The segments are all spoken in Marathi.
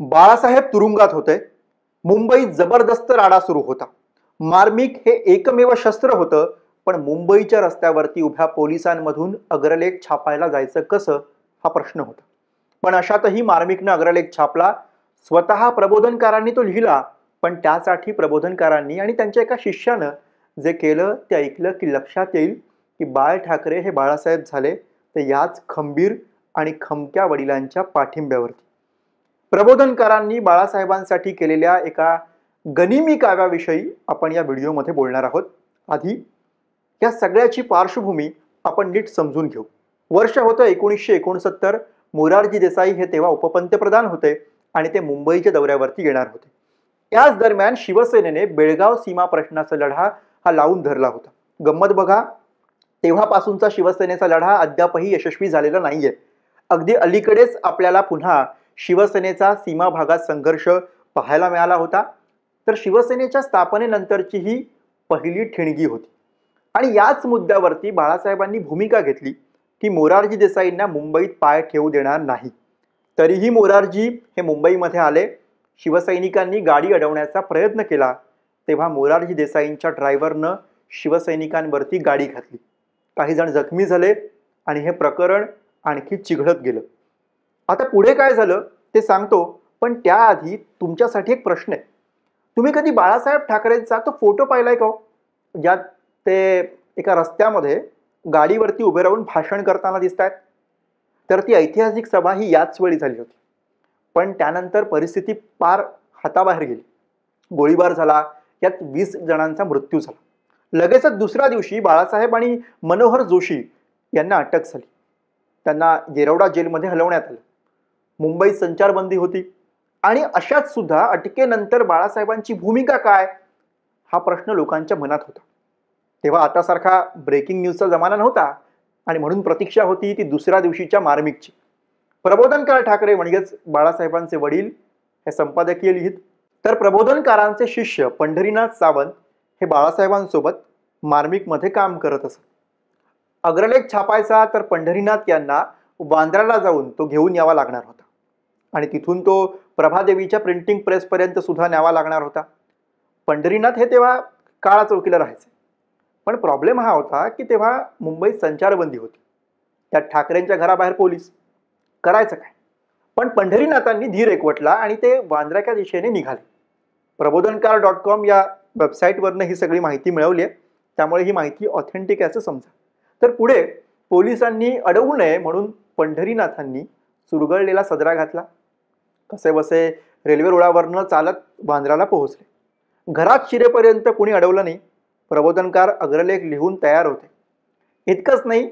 बाळासाहेब तुरुंगात होते मुंबईत जबरदस्त राडा सुरू होता मार्मिक हे एकमेव शस्त्र होतं पण मुंबईच्या रस्त्यावरती उभ्या पोलिसांमधून अग्रलेख छापायला जायचं कसं हा प्रश्न होता पण अशातही मार्मिकनं अग्रलेख छापला स्वतः प्रबोधनकारांनी तो लिहिला पण त्यासाठी प्रबोधनकारांनी आणि त्यांच्या एका शिष्यानं जे केलं ते ऐकलं की लक्षात येईल की बाळ ठाकरे हे बाळासाहेब झाले तर याच खंबीर आणि खमक्या वडिलांच्या पाठिंब्यावरती प्रबोधनकारांनी बाळासाहेबांसाठी केलेल्या एका गनिमी काव्याविषयी आपण या व्हिडिओमध्ये बोलणार आहोत आधी या सगळ्याची पार्श्वभूमी आपण नीट समजून घेऊ वर्ष होतं एकोणीसशे एकोणसत्तर मोरारजी देसाई हे तेव्हा उपपंतप्रधान होते आणि ते मुंबईच्या दौऱ्यावरती येणार होते त्याच दरम्यान शिवसेनेने बेळगाव सीमा प्रश्नाचा लढा हा लावून धरला होता गंमत बघा तेव्हापासूनचा शिवसेनेचा लढा अद्यापही यशस्वी झालेला नाहीये अगदी अलीकडेच आपल्याला पुन्हा शिवसेनेचा सीमा भागात संघर्ष पाहायला मिळाला होता तर शिवसेनेच्या स्थापनेनंतरची ही पहिली ठिणगी होती आणि याच मुद्द्यावरती बाळासाहेबांनी भूमिका घेतली की मोरारजी देसाईंना मुंबईत पाय ठेवू देणार नाही तरीही मोरारजी हे मुंबईमध्ये आले शिवसैनिकांनी गाडी अडवण्याचा प्रयत्न केला तेव्हा मोरारजी देसाईंच्या ड्रायव्हरनं शिवसैनिकांवरती गाडी घातली काही जण जखमी झाले आणि हे प्रकरण आणखी चिघळत गेलं आता पुढे काय झालं ते सांगतो पण त्याआधी तुमच्यासाठी एक प्रश्न आहे तुम्ही कधी बाळासाहेब ठाकरेंचा तो फोटो पाहिलाय का हो? ज्यात ते एका रस्त्यामध्ये गाडीवरती उभे राहून भाषण करताना दिसत आहेत तर ती ऐतिहासिक सभा ही याच वेळी झाली होती पण त्यानंतर परिस्थिती पार हाताबाहेर गेली गोळीबार झाला यात वीस जणांचा मृत्यू झाला लगेचच दुसऱ्या दिवशी बाळासाहेब आणि मनोहर जोशी यांना अटक झाली त्यांना येरवडा जेलमध्ये हलवण्यात आलं मुंबईत संचारबंदी होती आणि अशात सुद्धा अटकेनंतर बाळासाहेबांची भूमिका काय हा प्रश्न लोकांच्या मनात होता तेव्हा आता सारखा ब्रेकिंग न्यूजचा जमाना नव्हता आणि म्हणून प्रतीक्षा होती ती दुसऱ्या दिवशीच्या मार्मिकची प्रबोधनकार ठाकरे म्हणजेच बाळासाहेबांचे वडील हे संपादकीय लिहित तर प्रबोधनकारांचे शिष्य पंढरीनाथ सावंत हे बाळासाहेबांसोबत मार्मिकमध्ये काम करत असत अग्रलेख छापायचा तर पंढरीनाथ यांना वांद्राला जाऊन तो घेऊन यावा लागणार होता आणि तिथून तो प्रभादेवीच्या प्रिंटिंग प्रेसपर्यंत सुद्धा न्यावा लागणार होता पंढरीनाथ हे तेव्हा काळा चौकीला राहायचे पण प्रॉब्लेम हा होता की तेव्हा मुंबईत संचारबंदी होती त्यात ठाकरेंच्या घराबाहेर पोलीस करायचं काय पण पंढरीनाथांनी धीर एकवटला आणि ते वांद्र्याच्या दिशेने निघाले प्रबोधनकार डॉट कॉम या वेबसाईटवरनं ही सगळी माहिती मिळवली आहे त्यामुळे ही माहिती ऑथेंटिक आहे असं समजा तर पुढे पोलिसांनी अडवू नये म्हणून पंढरीनाथांनी सुरगळलेला सदरा घातला कसे बसे रेल्वे रुळावरनं चालत बांद्राला पोहोचले घरात शिरेपर्यंत कुणी अडवलं नाही प्रबोधनकार अग्रलेख लिहून तयार होते इतकंच नाही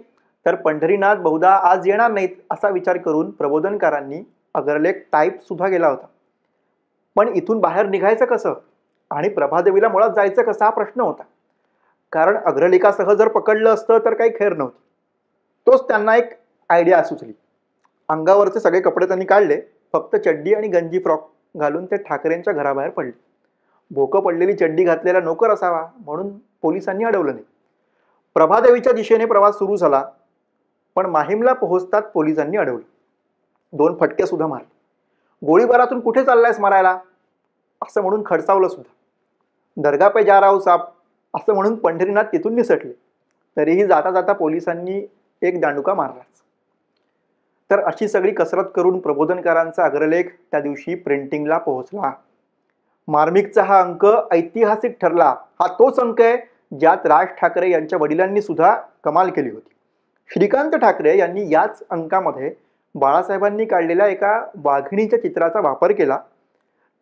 तर पंढरीनाथ बहुधा आज येणार नाहीत असा विचार करून प्रबोधनकारांनी अग्रलेख टाईप सुद्धा गेला होता पण इथून बाहेर निघायचं कसं आणि प्रभादेवीला मुळात जायचं कसं हा प्रश्न होता कारण अग्रलेखासह जर पकडलं असतं तर काही खैर नव्हती तोच त्यांना एक आयडिया सुचली अंगावरचे सगळे कपडे त्यांनी काढले फक्त चड्डी आणि गंजी फ्रॉक घालून ते ठाकरेंच्या घराबाहेर पडले भोकं पडलेली चड्डी घातलेला नोकर असावा म्हणून पोलिसांनी अडवलं नाही प्रभादेवीच्या दिशेने प्रवास सुरू झाला पण माहीमला पोहोचतात पोलिसांनी अडवलं दोन फटक्या सुद्धा मारले गोळीबारातून कुठे चाललायस मारायला असं म्हणून खडसावलं सुद्धा दर्गा पे जा राहू साप असं म्हणून पंढरीनाथ तिथून निसटले तरीही जाता जाता पोलिसांनी एक दांडुका मारलाच तर अशी सगळी कसरत करून प्रबोधनकारांचा अग्रलेख त्या दिवशी प्रिंटिंगला पोहोचला मार्मिकचा हा अंक ऐतिहासिक ठरला हा तोच अंक आहे ज्यात राज ठाकरे यांच्या वडिलांनी सुद्धा कमाल केली होती श्रीकांत ठाकरे यांनी याच अंकामध्ये बाळासाहेबांनी काढलेल्या एका वाघिणीच्या चित्राचा वापर केला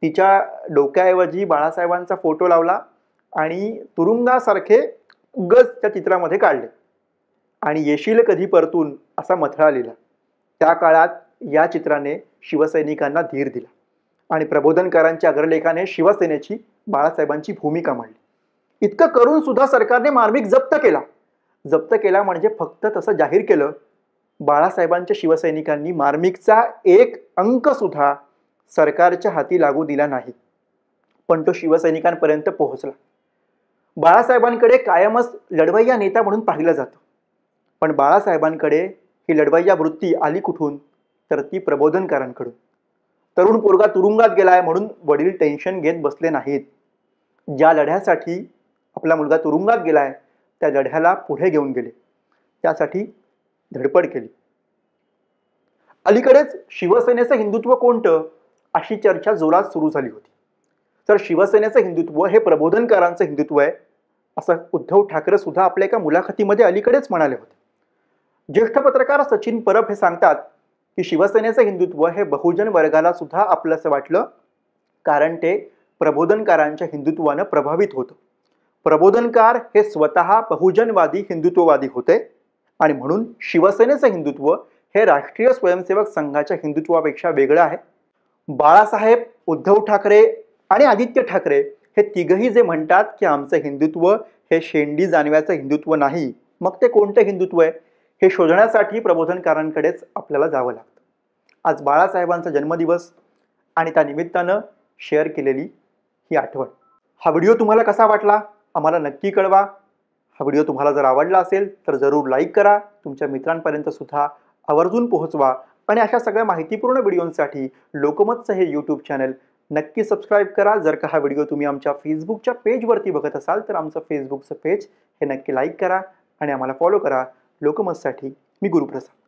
तिच्या डोक्याऐवजी बाळासाहेबांचा फोटो लावला आणि तुरुंगासारखे गज त्या चित्रामध्ये काढले आणि येशील कधी परतून असा मथळा लिहिला त्या काळात या चित्राने शिवसैनिकांना धीर दिला आणि प्रबोधनकारांच्या अग्रलेखाने शिवसेनेची बाळासाहेबांची भूमिका मांडली इतकं करून सुद्धा सरकारने मार्मिक जप्त केला जप्त केला म्हणजे फक्त तसं जाहीर केलं बाळासाहेबांच्या शिवसैनिकांनी मार्मिकचा एक अंक सुद्धा सरकारच्या हाती लागू दिला नाही पण तो शिवसैनिकांपर्यंत पोहोचला बाळासाहेबांकडे कायमच लढवय्या नेता म्हणून पाहिलं जातं पण बाळासाहेबांकडे ही लढवय्या वृत्ती आली कुठून तर ती प्रबोधनकारांकडून तरुण पोरगा तुरुंगात गेलाय म्हणून वडील टेन्शन घेत बसले नाहीत ज्या लढ्यासाठी आपला मुलगा तुरुंगात गेलाय त्या लढ्याला पुढे घेऊन गेले त्यासाठी धडपड केली अलीकडेच शिवसेनेचं हिंदुत्व कोणतं अशी चर्चा जोरात सुरू झाली होती तर शिवसेनेचं हिंदुत्व हे प्रबोधनकारांचं हिंदुत्व आहे असं उद्धव ठाकरे सुद्धा आपल्या एका मुलाखतीमध्ये अलीकडेच म्हणाले होते ज्येष्ठ पत्रकार सचिन परब हे सांगतात की शिवसेनेचं हिंदुत्व हे बहुजन वर्गाला सुद्धा असं वाटलं कारण ते प्रबोधनकारांच्या हिंदुत्वानं प्रभावित होतं प्रबोधनकार हे स्वतः बहुजनवादी हिंदुत्ववादी होते आणि म्हणून शिवसेनेचं हिंदुत्व हे राष्ट्रीय स्वयंसेवक संघाच्या हिंदुत्वापेक्षा वेगळं आहे बाळासाहेब उद्धव ठाकरे आणि आदित्य ठाकरे हे तिघही जे म्हणतात की आमचं हिंदुत्व हे शेंडी जाणव्याचं हिंदुत्व नाही मग ते कोणतं हिंदुत्व आहे हे शोधण्यासाठी प्रबोधनकारांकडेच आपल्याला जावं लागतं आज बाळासाहेबांचा जन्मदिवस आणि त्या निमित्तानं शेअर केलेली ही आठवण हा व्हिडिओ तुम्हाला कसा वाटला आम्हाला नक्की कळवा हा व्हिडिओ तुम्हाला जर आवडला असेल तर जरूर लाईक करा तुमच्या मित्रांपर्यंत सुद्धा आवर्जून पोहोचवा आणि अशा सगळ्या माहितीपूर्ण व्हिडिओंसाठी लोकमतचं हे यूट्यूब चॅनल नक्की सबस्क्राईब करा जर का हा व्हिडिओ तुम्ही आमच्या फेसबुकच्या पेजवरती बघत असाल तर आमचं फेसबुकचं पेज हे नक्की लाईक करा आणि आम्हाला फॉलो करा लोकमतसाठी मी गुरुप्रसाद